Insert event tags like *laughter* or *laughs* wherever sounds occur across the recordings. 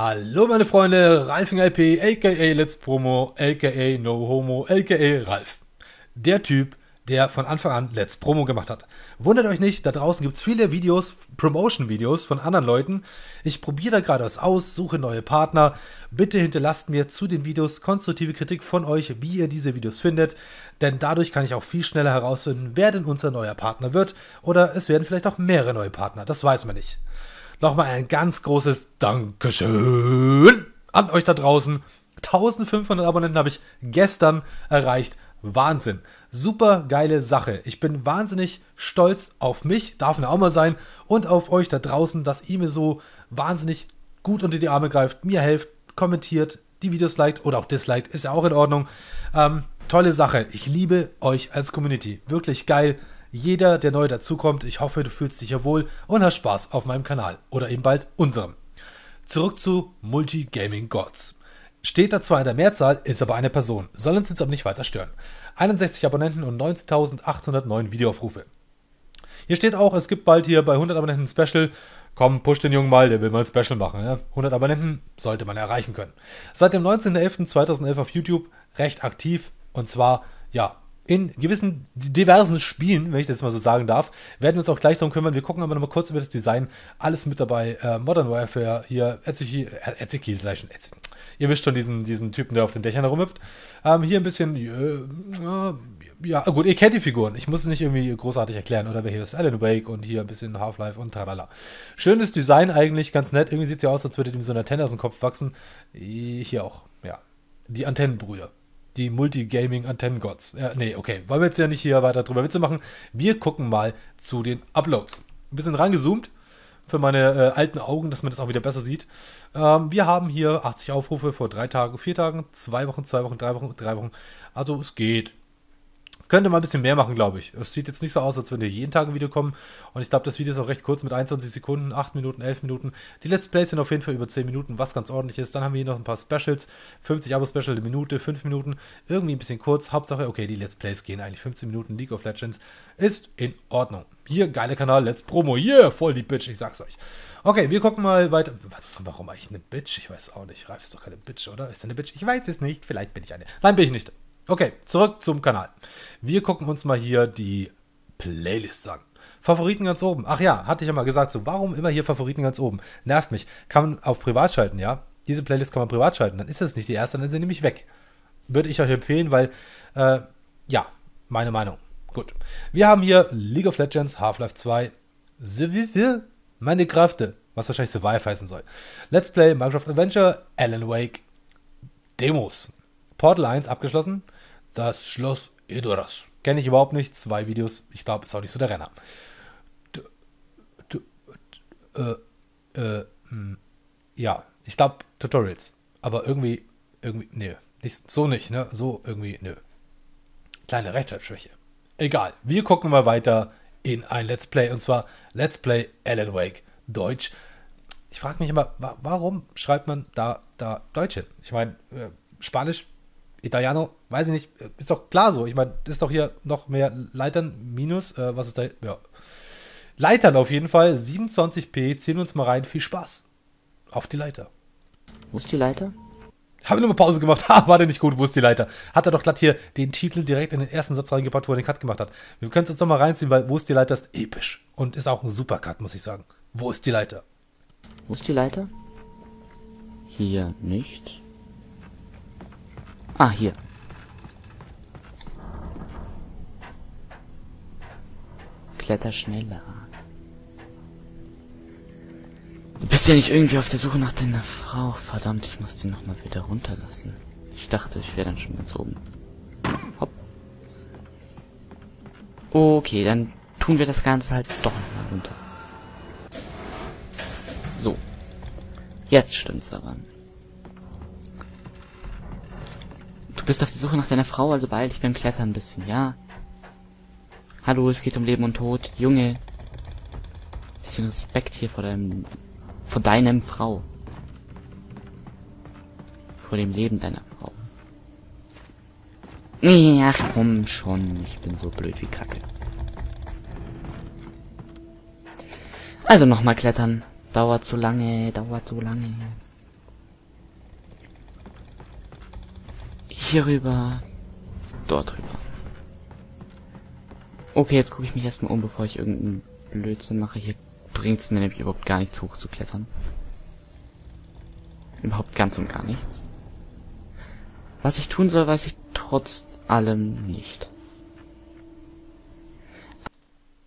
Hallo meine Freunde, Ralfing LP, aka Let's Promo, aka No Homo, aka Ralf. Der Typ, der von Anfang an Let's Promo gemacht hat. Wundert euch nicht, da draußen gibt es viele Videos, Promotion-Videos von anderen Leuten. Ich probiere da gerade was aus, suche neue Partner. Bitte hinterlasst mir zu den Videos konstruktive Kritik von euch, wie ihr diese Videos findet, denn dadurch kann ich auch viel schneller herausfinden, wer denn unser neuer Partner wird oder es werden vielleicht auch mehrere neue Partner, das weiß man nicht nochmal ein ganz großes Dankeschön an euch da draußen. 1500 Abonnenten habe ich gestern erreicht. Wahnsinn. Super geile Sache. Ich bin wahnsinnig stolz auf mich, darf mir auch mal sein, und auf euch da draußen, dass ihr mir so wahnsinnig gut unter die Arme greift, mir helft, kommentiert, die Videos liked oder auch disliked, ist ja auch in Ordnung. Ähm, tolle Sache. Ich liebe euch als Community. Wirklich geil. Jeder, der neu dazukommt, ich hoffe, du fühlst dich ja wohl und hast Spaß auf meinem Kanal oder eben bald unserem. Zurück zu Multi Gaming Gods. Steht da zwar in der Mehrzahl, ist aber eine Person, soll uns jetzt aber nicht weiter stören. 61 Abonnenten und 19.809 Videoaufrufe. Hier steht auch, es gibt bald hier bei 100 Abonnenten ein Special. Komm, push den Jungen mal, der will mal ein Special machen. Ja? 100 Abonnenten sollte man erreichen können. Seit dem 19.11.2011 auf YouTube recht aktiv und zwar, ja, in gewissen diversen Spielen, wenn ich das mal so sagen darf, werden wir uns auch gleich darum kümmern. Wir gucken aber nochmal kurz über das Design. Alles mit dabei. Äh, Modern Warfare, hier Ezekiel, äh, sei schon Ezekiel. Ihr wisst schon diesen, diesen Typen, der auf den Dächern herumhüpft. Ähm, hier ein bisschen, äh, ja, gut, ihr kennt die Figuren. Ich muss es nicht irgendwie großartig erklären. Oder wer hier ist Alan Wake und hier ein bisschen Half-Life und tralala. Schönes Design eigentlich, ganz nett. Irgendwie sieht es ja aus, als würde dem so eine Antenne aus dem Kopf wachsen. Äh, hier auch, ja. Die Antennenbrüder die Multigaming Antennen Gods. Äh, nee, okay, wollen wir jetzt ja nicht hier weiter drüber Witze machen. Wir gucken mal zu den Uploads. Ein bisschen rangezoomt für meine äh, alten Augen, dass man das auch wieder besser sieht. Ähm, wir haben hier 80 Aufrufe vor drei Tagen, vier Tagen, zwei Wochen, zwei Wochen, drei Wochen, drei Wochen. Also es geht. Könnte mal ein bisschen mehr machen, glaube ich. Es sieht jetzt nicht so aus, als wenn wir jeden Tag ein Video kommen. Und ich glaube, das Video ist auch recht kurz mit 21 Sekunden, 8 Minuten, 11 Minuten. Die Let's Plays sind auf jeden Fall über 10 Minuten, was ganz ordentlich ist. Dann haben wir hier noch ein paar Specials. 50 Abo-Special, eine Minute, 5 Minuten. Irgendwie ein bisschen kurz. Hauptsache, okay, die Let's Plays gehen eigentlich 15 Minuten. League of Legends ist in Ordnung. Hier, geiler Kanal, let's promo. Yeah, voll die Bitch, ich sag's euch. Okay, wir gucken mal weiter. Warum eigentlich eine Bitch? Ich weiß auch nicht. Ralf ist doch keine Bitch, oder? Ist er eine Bitch? Ich weiß es nicht. Vielleicht bin ich eine. Nein, bin ich nicht. Okay, zurück zum Kanal. Wir gucken uns mal hier die Playlist an. Favoriten ganz oben. Ach ja, hatte ich ja mal gesagt, so warum immer hier Favoriten ganz oben? Nervt mich. Kann man auf privat schalten, ja? Diese Playlist kann man privat schalten, dann ist das nicht die erste, dann sind sie nämlich weg. Würde ich euch empfehlen, weil, äh, ja, meine Meinung. Gut. Wir haben hier League of Legends, Half-Life 2, Survival, meine Kräfte, was wahrscheinlich Survive heißen soll. Let's Play, Minecraft Adventure, Alan Wake, Demos. Portal 1 abgeschlossen, das Schloss Edoras. Kenne ich überhaupt nicht. Zwei Videos. Ich glaube, ist auch nicht so der Renner. D, d, d, äh, äh, hm, ja, ich glaube Tutorials. Aber irgendwie, irgendwie, nö. Nicht, so nicht, ne? So irgendwie, nö. Kleine Rechtschreibschwäche. Egal. Wir gucken mal weiter in ein Let's Play. Und zwar Let's Play Alan Wake. Deutsch. Ich frage mich immer, wa warum schreibt man da, da Deutsch hin? Ich meine, äh, Spanisch Italiano, weiß ich nicht, ist doch klar so. Ich meine, ist doch hier noch mehr Leitern minus, äh, was ist da? Ja. Leitern auf jeden Fall, 27p, ziehen wir uns mal rein, viel Spaß. Auf die Leiter. Wo ist die Leiter? Habe nur mal Pause gemacht. Ha, war der nicht gut? Wo ist die Leiter? Hat er doch glatt hier den Titel direkt in den ersten Satz reingepackt, wo er den Cut gemacht hat. Wir können es jetzt nochmal reinziehen, weil Wo ist die Leiter ist episch. Und ist auch ein super Cut, muss ich sagen. Wo ist die Leiter? Wo ist die Leiter? Hier nicht. Ah, hier. Kletter schneller. Du bist ja nicht irgendwie auf der Suche nach deiner Frau. Verdammt, ich muss den nochmal wieder runterlassen. Ich dachte, ich wäre dann schon ganz oben. Hopp. Okay, dann tun wir das Ganze halt doch nochmal runter. So. Jetzt stimmt's daran. bist auf der Suche nach deiner Frau, also beeil dich beim Klettern ein bisschen, ja? Hallo, es geht um Leben und Tod. Junge. Bisschen Respekt hier vor deinem... vor deinem Frau. Vor dem Leben deiner Frau. Ach komm schon, ich bin so blöd wie Kacke. Also nochmal klettern. Dauert zu lange, dauert zu lange. Hier rüber. Dort rüber. Okay, jetzt gucke ich mich erstmal um, bevor ich irgendeinen Blödsinn mache. Hier bringt es mir nämlich überhaupt gar nichts hoch zu klettern. Überhaupt ganz und gar nichts. Was ich tun soll, weiß ich trotz allem nicht.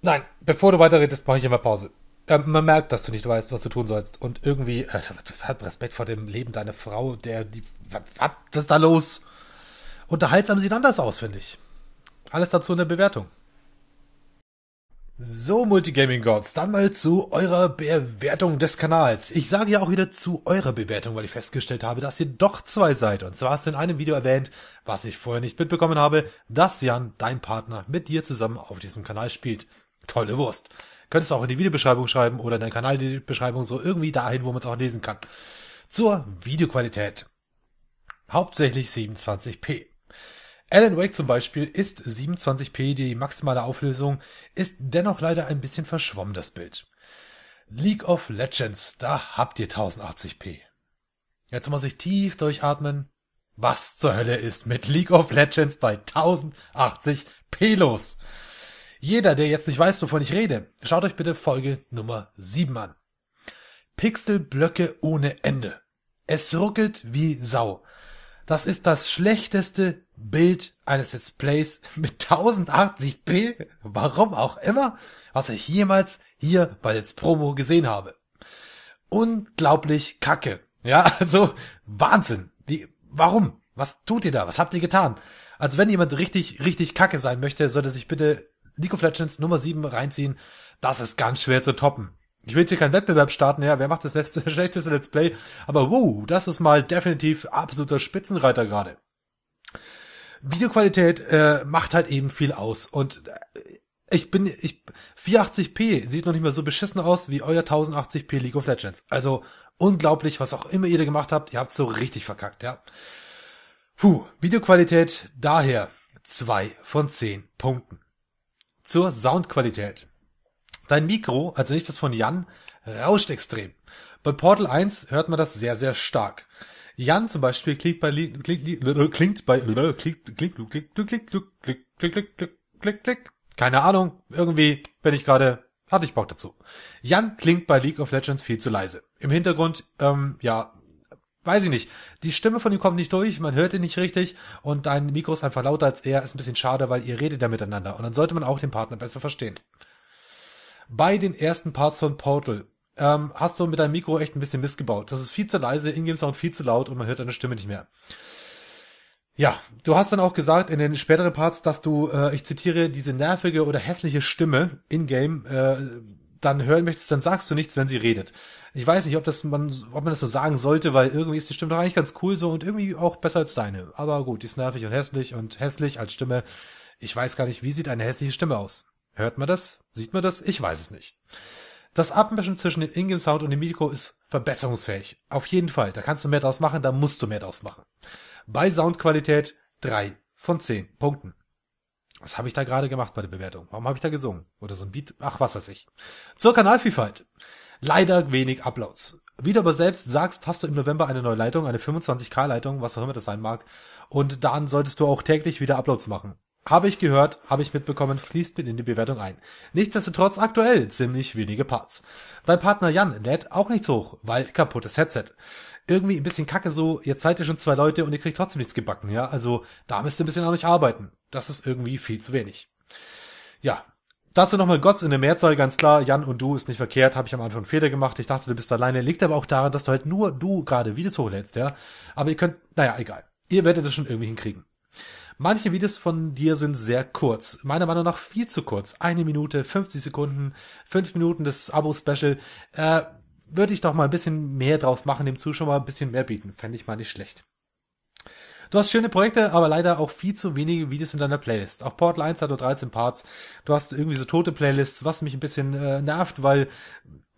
Nein, bevor du weiterredest, mache ich immer Pause. Äh, man merkt, dass du nicht weißt, was du tun sollst. Und irgendwie, äh, hab Respekt vor dem Leben deiner Frau, der, die, was, was ist da los? Unterhaltsam sieht anders aus, finde ich. Alles dazu in der Bewertung. So, Multigaming Gods, dann mal zu eurer Bewertung des Kanals. Ich sage ja auch wieder zu eurer Bewertung, weil ich festgestellt habe, dass ihr doch zwei seid. Und zwar hast du in einem Video erwähnt, was ich vorher nicht mitbekommen habe, dass Jan, dein Partner, mit dir zusammen auf diesem Kanal spielt. Tolle Wurst. Könntest du auch in die Videobeschreibung schreiben oder in der Kanalbeschreibung so irgendwie dahin, wo man es auch lesen kann. Zur Videoqualität. Hauptsächlich 27p. Alan Wake zum Beispiel ist 27p, die maximale Auflösung, ist dennoch leider ein bisschen verschwommen, das Bild. League of Legends, da habt ihr 1080p. Jetzt muss ich tief durchatmen. Was zur Hölle ist mit League of Legends bei 1080p los? Jeder, der jetzt nicht weiß, wovon ich rede, schaut euch bitte Folge Nummer 7 an. Pixelblöcke ohne Ende. Es ruckelt wie Sau. Das ist das schlechteste Bild eines Let's Plays mit 1080p, warum auch immer, was ich jemals hier bei Let's Promo gesehen habe. Unglaublich kacke. Ja, also Wahnsinn. Wie, warum? Was tut ihr da? Was habt ihr getan? Also wenn jemand richtig, richtig kacke sein möchte, sollte sich bitte Nico Fletchens Nummer 7 reinziehen. Das ist ganz schwer zu toppen ich will jetzt hier keinen Wettbewerb starten, ja, wer macht das letzte, *laughs* schlechteste Let's Play, aber wow, das ist mal definitiv absoluter Spitzenreiter gerade. Videoqualität äh, macht halt eben viel aus und äh, ich bin, ich, 480p sieht noch nicht mal so beschissen aus wie euer 1080p League of Legends. Also unglaublich, was auch immer ihr da gemacht habt, ihr habt so richtig verkackt, ja. Puh, Videoqualität daher zwei von zehn Punkten. Zur Soundqualität. Dein Mikro, also nicht das von Jan, rauscht extrem. Bei Portal 1 hört man das sehr, sehr stark. Jan zum Beispiel klingt bei, klingt, klingt bei, klingt, klingt, klingt, klingt, klingt, klingt, klingt, klingt, klick, klick. Keine Ahnung. Irgendwie bin ich gerade, hatte ich Bock dazu. Jan klingt bei League of Legends viel zu leise. Im Hintergrund, ähm, ja, weiß ich nicht. Die Stimme von ihm kommt nicht durch, man hört ihn nicht richtig und dein Mikro ist einfach lauter als er. Ist ein bisschen schade, weil ihr redet ja miteinander. Und dann sollte man auch den Partner besser verstehen bei den ersten Parts von Portal ähm, hast du mit deinem Mikro echt ein bisschen missgebaut. Das ist viel zu leise, Ingame-Sound viel zu laut und man hört deine Stimme nicht mehr. Ja, du hast dann auch gesagt in den späteren Parts, dass du, äh, ich zitiere, diese nervige oder hässliche Stimme in-game äh, dann hören möchtest, dann sagst du nichts, wenn sie redet. Ich weiß nicht, ob, das man, ob man das so sagen sollte, weil irgendwie ist die Stimme doch eigentlich ganz cool so und irgendwie auch besser als deine. Aber gut, die ist nervig und hässlich und hässlich als Stimme. Ich weiß gar nicht, wie sieht eine hässliche Stimme aus? Hört man das? Sieht man das? Ich weiß es nicht. Das Abmischen zwischen dem Ingame-Sound und dem Mikro ist verbesserungsfähig. Auf jeden Fall. Da kannst du mehr draus machen, da musst du mehr draus machen. Bei Soundqualität drei von zehn Punkten. Was habe ich da gerade gemacht bei der Bewertung? Warum habe ich da gesungen? Oder so ein Beat? Ach, was weiß ich. Zur Kanalvielfalt. Leider wenig Uploads. Wie du aber selbst sagst, hast du im November eine neue Leitung, eine 25k-Leitung, was auch immer das sein mag. Und dann solltest du auch täglich wieder Uploads machen. Habe ich gehört, habe ich mitbekommen, fließt mit in die Bewertung ein. Nichtsdestotrotz aktuell ziemlich wenige Parts. Dein Partner Jan lädt auch nichts hoch, weil kaputtes Headset. Irgendwie ein bisschen kacke so, jetzt seid ihr schon zwei Leute und ihr kriegt trotzdem nichts gebacken, ja? Also da müsst ihr ein bisschen an euch arbeiten. Das ist irgendwie viel zu wenig. Ja, Dazu nochmal Gott in der Mehrzahl, ganz klar. Jan und du ist nicht verkehrt, habe ich am Anfang einen Fehler gemacht. Ich dachte, du bist alleine. Liegt aber auch daran, dass du halt nur du gerade Videos hochlädst, ja. Aber ihr könnt, naja, egal. Ihr werdet das schon irgendwie hinkriegen. Manche Videos von dir sind sehr kurz. Meiner Meinung nach viel zu kurz. Eine Minute, 50 Sekunden, fünf Minuten des Abo-Special. Äh, Würde ich doch mal ein bisschen mehr draus machen, dem Zuschauer ein bisschen mehr bieten. Fände ich mal nicht schlecht. Du hast schöne Projekte, aber leider auch viel zu wenige Videos in deiner Playlist. Auch Portal 1 hat nur 13 Parts. Du hast irgendwie so tote Playlists, was mich ein bisschen äh, nervt, weil,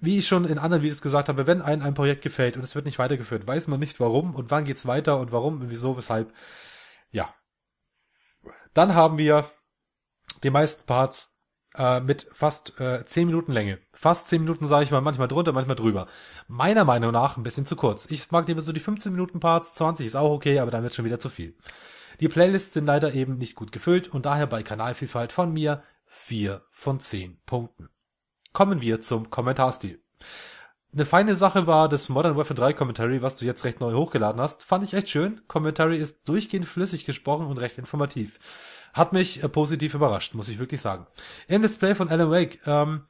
wie ich schon in anderen Videos gesagt habe, wenn einem ein Projekt gefällt und es wird nicht weitergeführt, weiß man nicht warum und wann geht's weiter und warum und wieso, weshalb. Ja, dann haben wir die meisten Parts äh, mit fast äh, 10 Minuten Länge. Fast 10 Minuten sage ich mal, manchmal drunter, manchmal drüber. Meiner Meinung nach ein bisschen zu kurz. Ich mag lieber so die 15 Minuten Parts, 20 ist auch okay, aber dann wird schon wieder zu viel. Die Playlists sind leider eben nicht gut gefüllt und daher bei Kanalvielfalt von mir 4 von 10 Punkten. Kommen wir zum Kommentarstil. Eine feine Sache war das Modern Warfare 3 Commentary, was du jetzt recht neu hochgeladen hast. Fand ich echt schön. Commentary ist durchgehend flüssig gesprochen und recht informativ. Hat mich äh, positiv überrascht, muss ich wirklich sagen. Im Display von Alan Wake ähm,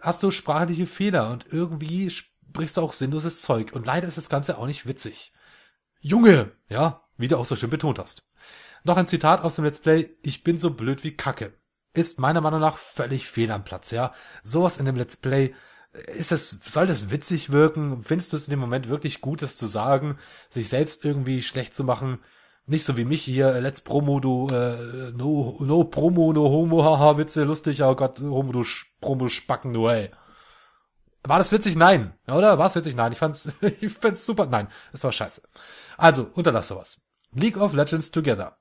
hast du sprachliche Fehler und irgendwie sprichst du auch sinnloses Zeug. Und leider ist das Ganze auch nicht witzig. Junge! Ja, wie du auch so schön betont hast. Noch ein Zitat aus dem Let's Play. Ich bin so blöd wie Kacke. Ist meiner Meinung nach völlig fehl am Platz, ja. Sowas in dem Let's Play ist das, soll das witzig wirken? Findest du es in dem Moment wirklich gut, das zu sagen, sich selbst irgendwie schlecht zu machen? Nicht so wie mich hier, äh, let's promo, du, äh, no, no promo, no homo, haha, Witze, lustig, oh Gott, homo, du promo spacken, du, ey. War das witzig? Nein. Oder? War es witzig? Nein. Ich fand's, *laughs* ich fand's super. Nein. Es war scheiße. Also, unterlass sowas. League of Legends Together.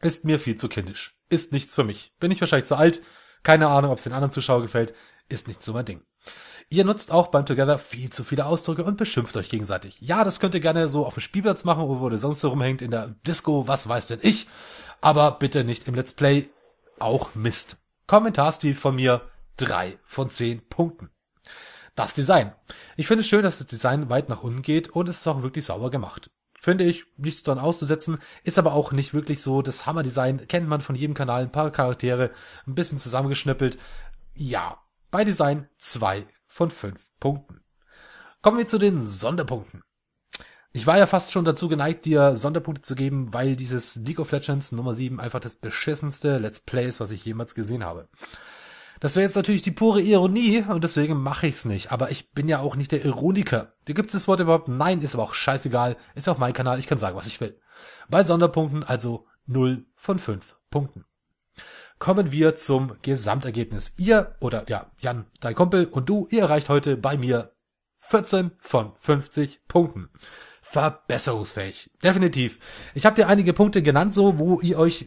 Ist mir viel zu kindisch. Ist nichts für mich. Bin ich wahrscheinlich zu alt. Keine Ahnung, ob es den anderen Zuschauern gefällt. Ist nicht so mein Ding. Ihr nutzt auch beim Together viel zu viele Ausdrücke und beschimpft euch gegenseitig. Ja, das könnt ihr gerne so auf dem Spielplatz machen, wo ihr sonst so rumhängt, in der Disco, was weiß denn ich. Aber bitte nicht im Let's Play. Auch Mist. Kommentarstil von mir drei von zehn Punkten. Das Design. Ich finde es schön, dass das Design weit nach unten geht und es ist auch wirklich sauber gemacht. Finde ich, nichts daran auszusetzen, ist aber auch nicht wirklich so. Das Hammer-Design kennt man von jedem Kanal, ein paar Charaktere, ein bisschen zusammengeschnippelt. Ja, bei Design zwei von fünf Punkten. Kommen wir zu den Sonderpunkten. Ich war ja fast schon dazu geneigt, dir Sonderpunkte zu geben, weil dieses League of Legends Nummer 7 einfach das beschissenste Let's Play ist, was ich jemals gesehen habe. Das wäre jetzt natürlich die pure Ironie und deswegen mache ich's nicht. Aber ich bin ja auch nicht der Ironiker. Dir gibt's das Wort überhaupt? Nein, ist aber auch scheißegal. Ist auch mein Kanal, ich kann sagen, was ich will. Bei Sonderpunkten also 0 von 5 Punkten kommen wir zum Gesamtergebnis. Ihr oder ja, Jan, dein Kumpel und du, ihr erreicht heute bei mir 14 von 50 Punkten. Verbesserungsfähig. Definitiv. Ich habe dir einige Punkte genannt, so wo ihr euch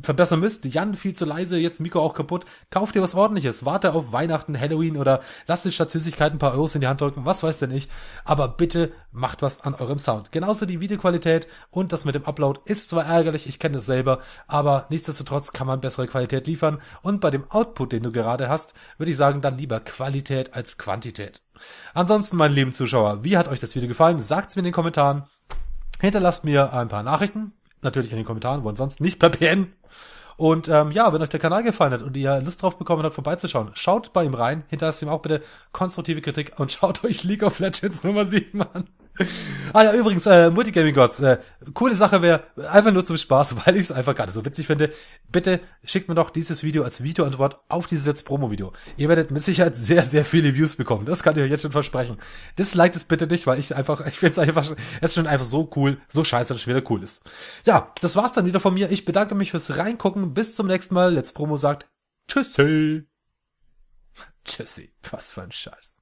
verbessern müsst. Jan viel zu leise, jetzt Mikro auch kaputt. Kauft dir was ordentliches. Warte auf Weihnachten, Halloween oder lasst dir statt Süßigkeiten ein paar Euros in die Hand drücken. Was weiß denn ich. Aber bitte macht was an eurem Sound. Genauso die Videoqualität und das mit dem Upload ist zwar ärgerlich, ich kenne das selber, aber nichtsdestotrotz kann man bessere Qualität liefern. Und bei dem Output, den du gerade hast, würde ich sagen, dann lieber Qualität als Quantität. Ansonsten, meine lieben Zuschauer, wie hat euch das Video gefallen? Sagt's mir in den Kommentaren. Hinterlasst mir ein paar Nachrichten, natürlich in den Kommentaren, wo ansonsten nicht per PN. Und ähm, ja, wenn euch der Kanal gefallen hat und ihr Lust drauf bekommen habt, vorbeizuschauen, schaut bei ihm rein, hinterlasst ihm auch bitte konstruktive Kritik und *laughs* schaut euch League of Legends Nummer 7 an ah ja, übrigens, äh, Multigaming Gods, äh, coole Sache wäre, einfach nur zum Spaß, *laughs* weil ich es einfach gerade so witzig finde, bitte schickt mir doch dieses Video als Videoantwort auf dieses letzte Promo-Video. Ihr werdet mit Sicherheit sehr, sehr viele Views bekommen. Das kann ich euch jetzt schon versprechen. Disliked es bitte nicht, weil ich einfach, *laughs* ich finde es einfach, es ist schon einfach so cool, so scheiße, dass es wieder cool ist. Ja, das war's dann wieder von mir. Ich bedanke mich fürs Reingucken. Bis zum nächsten Mal. Let's Promo sagt Tschüssi. *laughs* Tschüssi. Was für ein Scheiß.